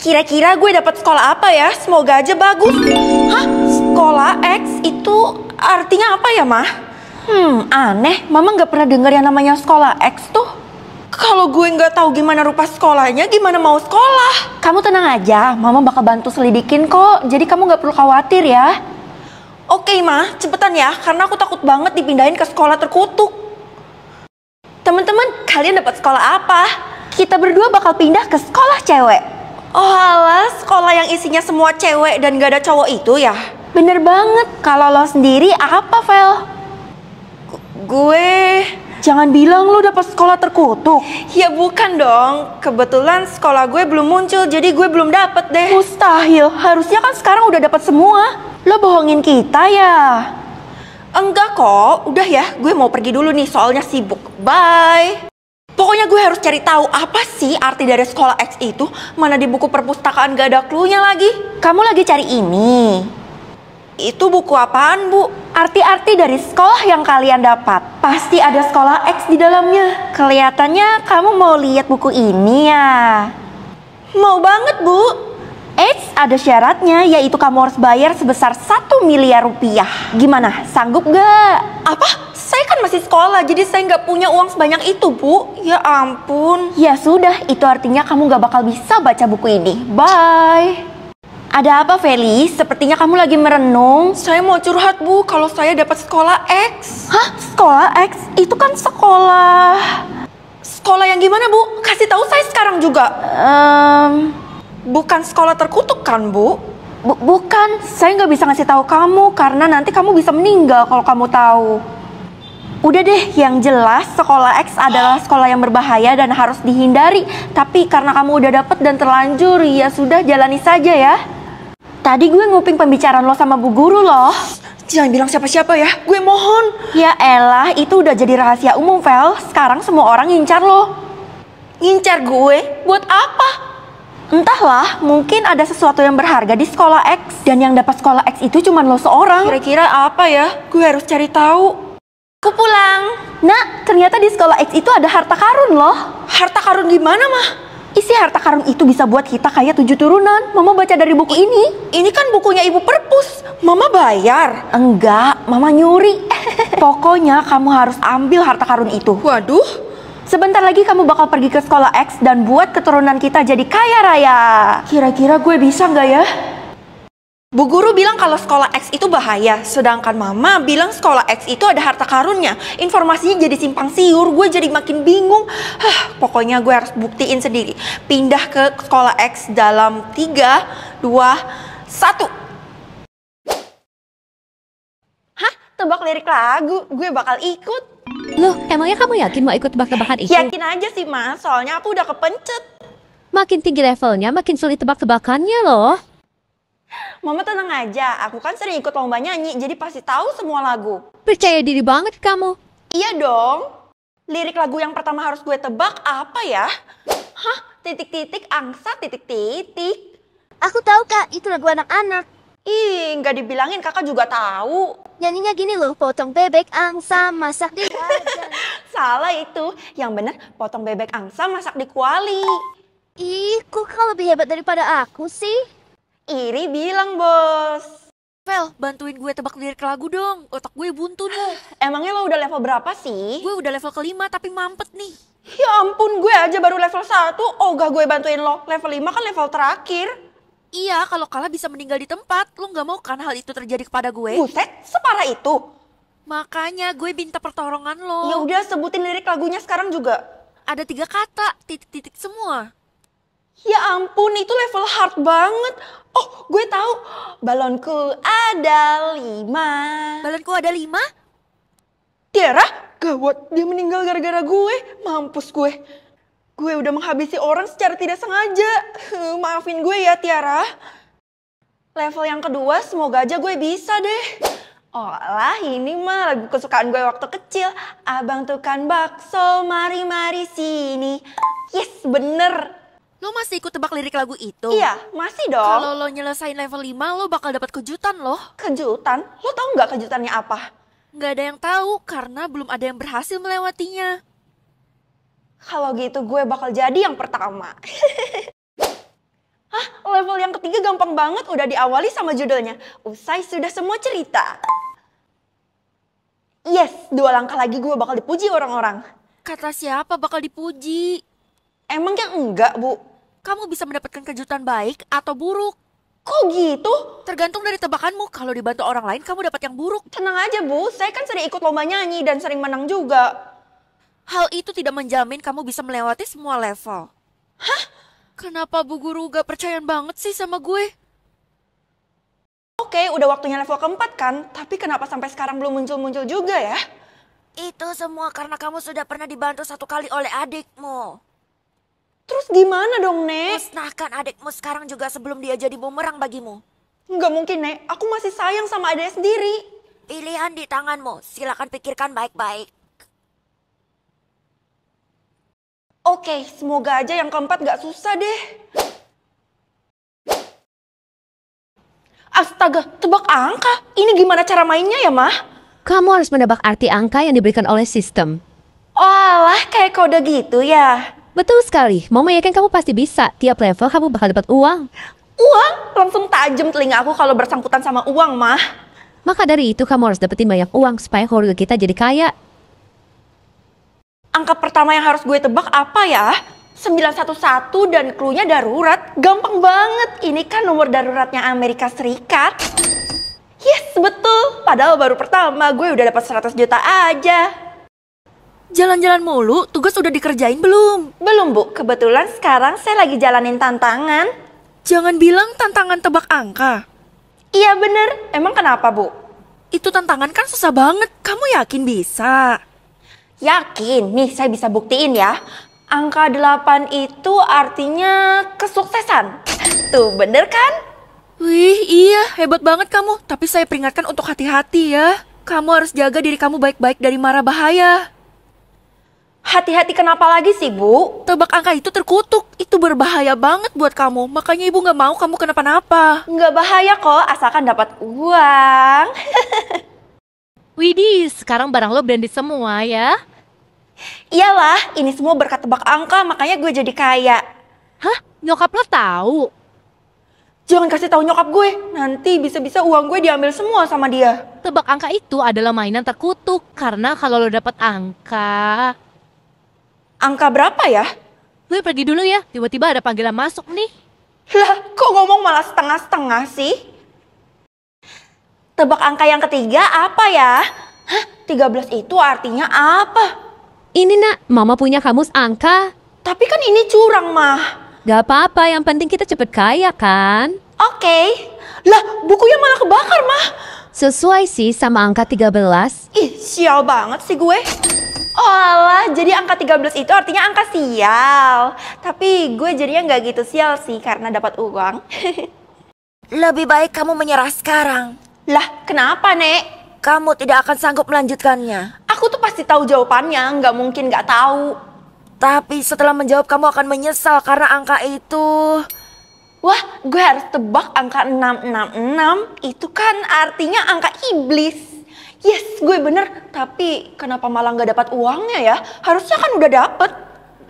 Kira-kira gue dapat sekolah apa ya? Semoga aja bagus. Hah? Sekolah X itu artinya apa ya, Mah? Hmm, aneh. Mama nggak pernah dengar yang namanya sekolah X tuh. Kalau gue nggak tahu gimana rupa sekolahnya, gimana mau sekolah? Kamu tenang aja, Mama bakal bantu selidikin kok. Jadi kamu nggak perlu khawatir ya. Oke, Ma, cepetan ya, karena aku takut banget dipindahin ke sekolah terkutuk. Teman-teman, kalian dapat sekolah apa? Kita berdua bakal pindah ke sekolah cewek. Oh alah, sekolah yang isinya semua cewek dan gak ada cowok itu ya? Bener banget, kalau lo sendiri apa, Vel? G gue... Jangan bilang lo dapet sekolah terkutuk. Ya bukan dong, kebetulan sekolah gue belum muncul jadi gue belum dapet deh. Mustahil, harusnya kan sekarang udah dapet semua. Lo bohongin kita ya? Enggak kok, udah ya gue mau pergi dulu nih soalnya sibuk. Bye! Pokoknya gue harus cari tahu apa sih arti dari sekolah X itu. Mana di buku perpustakaan gak ada clue-nya lagi. Kamu lagi cari ini. Itu buku apaan, Bu? Arti-arti dari sekolah yang kalian dapat. Pasti ada sekolah X di dalamnya. Kelihatannya kamu mau lihat buku ini ya. Mau banget, Bu. Eits, ada syaratnya yaitu kamu harus bayar sebesar 1 miliar rupiah. Gimana? Sanggup gak? Apa? Saya kan masih sekolah, jadi saya nggak punya uang sebanyak itu, Bu. Ya ampun. Ya sudah, itu artinya kamu nggak bakal bisa baca buku ini. Bye. Ada apa, Feli? Sepertinya kamu lagi merenung. Saya mau curhat, Bu. Kalau saya dapat sekolah X. Hah? Sekolah X? Itu kan sekolah... Sekolah yang gimana, Bu? Kasih tahu saya sekarang juga. Um... Bukan sekolah terkutuk kan, Bu? B bukan, saya nggak bisa ngasih tahu kamu karena nanti kamu bisa meninggal kalau kamu tahu. Udah deh, yang jelas sekolah X adalah sekolah yang berbahaya dan harus dihindari. Tapi karena kamu udah dapet dan terlanjur, ya sudah jalani saja ya. Tadi gue nguping pembicaraan lo sama bu guru loh. Jangan bilang siapa-siapa ya, gue mohon. Ya elah, itu udah jadi rahasia umum, Vel. Sekarang semua orang ngincar lo. Ngincar gue? Buat apa? Entahlah, mungkin ada sesuatu yang berharga di sekolah X. Dan yang dapat sekolah X itu cuma lo seorang. Kira-kira apa ya? Gue harus cari tahu. Aku pulang. Nak, ternyata di sekolah X itu ada harta karun loh. Harta karun gimana, mah? Isi harta karun itu bisa buat kita kaya tujuh turunan. Mama baca dari buku ini. Ini kan bukunya ibu perpus. Mama bayar. Enggak, mama nyuri. Pokoknya kamu harus ambil harta karun itu. Waduh, Sebentar lagi kamu bakal pergi ke sekolah X dan buat keturunan kita jadi kaya raya. Kira-kira gue bisa nggak ya? Bu guru bilang kalau sekolah X itu bahaya, sedangkan mama bilang sekolah X itu ada harta karunnya. Informasinya jadi simpang siur, gue jadi makin bingung. Hah, pokoknya gue harus buktiin sendiri. Pindah ke sekolah X dalam 3, 2, 1. Hah? Tebak lirik lagu? Gue bakal ikut. Loh, emangnya kamu yakin mau ikut tebak-tebakan itu? Yakin aja sih, Mas. Soalnya aku udah kepencet. Makin tinggi levelnya, makin sulit tebak-tebakannya loh. Mama tenang aja, aku kan sering ikut lomba nyanyi, jadi pasti tahu semua lagu. Percaya diri banget kamu. Iya dong. Lirik lagu yang pertama harus gue tebak apa ya? Hah, titik-titik, angsa, titik-titik. Aku tahu kak, itu lagu anak-anak. Ih, nggak dibilangin kakak juga tahu. Nyanyinya gini loh, potong bebek angsa, masak di Salah itu, yang bener potong bebek angsa, masak di kuali. Ih, kok kau lebih hebat daripada aku sih? Iri bilang bos. Vel, bantuin gue tebak lirik lagu dong. Otak gue buntu nih. Emangnya lo udah level berapa sih? Gue udah level kelima tapi mampet nih. Ya ampun, gue aja baru level satu. Oh gak gue bantuin lo. Level lima kan level terakhir. Iya, kalau kalah bisa meninggal di tempat. Lo gak mau kan hal itu terjadi kepada gue? Buset, separah itu. Makanya gue minta pertolongan lo. Ya udah sebutin lirik lagunya sekarang juga. Ada tiga kata, titik-titik semua. Ya ampun, itu level hard banget. Oh, gue tahu. Balonku ada lima. Balonku ada lima? Tiara, gawat. Dia meninggal gara-gara gue. Mampus gue. Gue udah menghabisi orang secara tidak sengaja. Maafin gue ya, Tiara. Level yang kedua, semoga aja gue bisa deh. Olah ini mah lagu kesukaan gue waktu kecil Abang tukang bakso mari-mari sini Yes bener Lo masih ikut tebak lirik lagu itu? Iya, masih dong. Kalau lo nyelesain level 5, lo bakal dapat kejutan lo Kejutan? Lo tau nggak kejutannya apa? Nggak ada yang tahu karena belum ada yang berhasil melewatinya. Kalau gitu gue bakal jadi yang pertama. Hah, level yang ketiga gampang banget udah diawali sama judulnya. Usai sudah semua cerita. Yes, dua langkah lagi gue bakal dipuji orang-orang. Kata siapa bakal dipuji? Emang yang enggak, Bu? kamu bisa mendapatkan kejutan baik atau buruk. Kok gitu? Tergantung dari tebakanmu. Kalau dibantu orang lain, kamu dapat yang buruk. Tenang aja, Bu. Saya kan sering ikut lomba nyanyi dan sering menang juga. Hal itu tidak menjamin kamu bisa melewati semua level. Hah? Kenapa Bu Guru gak percaya banget sih sama gue? Oke, udah waktunya level keempat kan? Tapi kenapa sampai sekarang belum muncul-muncul juga ya? Itu semua karena kamu sudah pernah dibantu satu kali oleh adikmu gimana dong, Nek? Musnahkan adikmu sekarang juga sebelum dia jadi bumerang bagimu. Nggak mungkin, Nek. Aku masih sayang sama adiknya sendiri. Pilihan di tanganmu. Silakan pikirkan baik-baik. Oke, semoga aja yang keempat gak susah deh. Astaga, tebak angka? Ini gimana cara mainnya ya, Mah? Kamu harus menebak arti angka yang diberikan oleh sistem. Walah, kayak kode gitu ya. Betul sekali, Mama yakin kamu pasti bisa. Tiap level kamu bakal dapat uang. Uang? Langsung tajam telinga aku kalau bersangkutan sama uang, mah. Maka dari itu kamu harus dapetin banyak uang supaya keluarga kita jadi kaya. Angka pertama yang harus gue tebak apa ya? 911 dan klunya darurat. Gampang banget. Ini kan nomor daruratnya Amerika Serikat. Yes, betul. Padahal baru pertama gue udah dapat 100 juta aja. Jalan-jalan mulu, tugas udah dikerjain belum? Belum, Bu. Kebetulan sekarang saya lagi jalanin tantangan. Jangan bilang tantangan tebak angka. Iya bener, emang kenapa Bu? Itu tantangan kan susah banget, kamu yakin bisa? Yakin, nih saya bisa buktiin ya. Angka 8 itu artinya kesuksesan. Tuh bener kan? Wih iya hebat banget kamu, tapi saya peringatkan untuk hati-hati ya. Kamu harus jaga diri kamu baik-baik dari marah bahaya. Hati-hati kenapa lagi sih, Bu? Tebak angka itu terkutuk. Itu berbahaya banget buat kamu. Makanya Ibu nggak mau kamu kenapa-napa. Nggak bahaya kok, asalkan dapat uang. Widih, sekarang barang lo branded semua ya. Iyalah, ini semua berkat tebak angka, makanya gue jadi kaya. Hah? Nyokap lo tahu? Jangan kasih tahu nyokap gue, nanti bisa-bisa uang gue diambil semua sama dia. Tebak angka itu adalah mainan terkutuk, karena kalau lo dapat angka, Angka berapa ya? Gue pergi dulu ya, tiba-tiba ada panggilan masuk nih. Lah, kok ngomong malah setengah-setengah sih? Tebak angka yang ketiga apa ya? Hah, 13 itu artinya apa? Ini nak, mama punya kamus angka. Tapi kan ini curang, mah. Gak apa-apa, yang penting kita cepet kaya kan? Oke. Okay. Lah, bukunya malah kebakar, mah. Sesuai sih sama angka 13. Ih, sial banget sih gue. Olah, oh, jadi angka 13 itu artinya angka sial. Tapi gue jadinya nggak gitu sial sih karena dapat uang. Lebih baik kamu menyerah sekarang. Lah, kenapa, Nek? Kamu tidak akan sanggup melanjutkannya. Aku tuh pasti tahu jawabannya, nggak mungkin nggak tahu. Tapi setelah menjawab kamu akan menyesal karena angka itu... Wah, gue harus tebak angka 666. Itu kan artinya angka iblis yes gue bener, tapi kenapa malah nggak dapat uangnya ya? Harusnya kan udah dapet.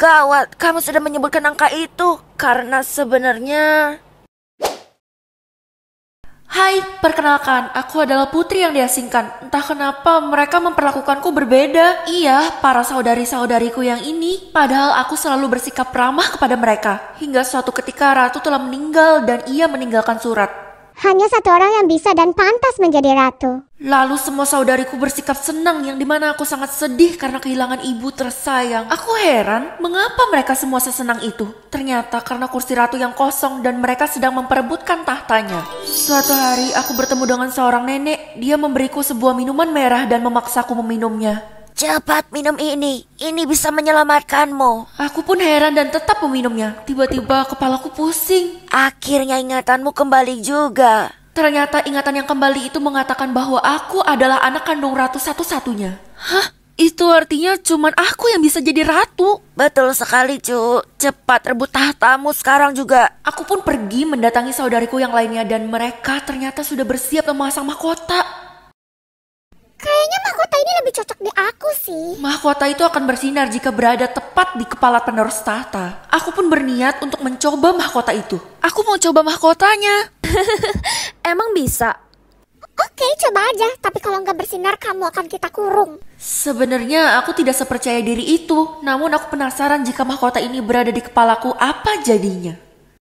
Gawat, kamu sudah menyebutkan angka itu karena sebenarnya... Hai, perkenalkan, aku adalah putri yang diasingkan. Entah kenapa mereka memperlakukanku berbeda. Iya, para saudari-saudariku yang ini, padahal aku selalu bersikap ramah kepada mereka. Hingga suatu ketika Ratu telah meninggal dan ia meninggalkan surat. Hanya satu orang yang bisa dan pantas menjadi ratu. Lalu semua saudariku bersikap senang yang dimana aku sangat sedih karena kehilangan ibu tersayang. Aku heran mengapa mereka semua sesenang itu. Ternyata karena kursi ratu yang kosong dan mereka sedang memperebutkan tahtanya. Suatu hari aku bertemu dengan seorang nenek. Dia memberiku sebuah minuman merah dan memaksaku meminumnya. Cepat minum ini, ini bisa menyelamatkanmu. Aku pun heran dan tetap meminumnya. Tiba-tiba kepalaku pusing. Akhirnya ingatanmu kembali juga. Ternyata ingatan yang kembali itu mengatakan bahwa aku adalah anak kandung ratu satu-satunya. Hah? Itu artinya cuman aku yang bisa jadi ratu. Betul sekali, Cu. Cepat rebut tahtamu sekarang juga. Aku pun pergi mendatangi saudariku yang lainnya dan mereka ternyata sudah bersiap memasang mahkota. Kayaknya mahkota ini lebih cocok di aku sih. Mahkota itu akan bersinar jika berada tepat di kepala penerus tahta. Aku pun berniat untuk mencoba mahkota itu. Aku mau coba mahkotanya. Emang bisa? Oke, coba aja. Tapi kalau nggak bersinar, kamu akan kita kurung. Sebenarnya aku tidak sepercaya diri itu. Namun aku penasaran jika mahkota ini berada di kepalaku, apa jadinya?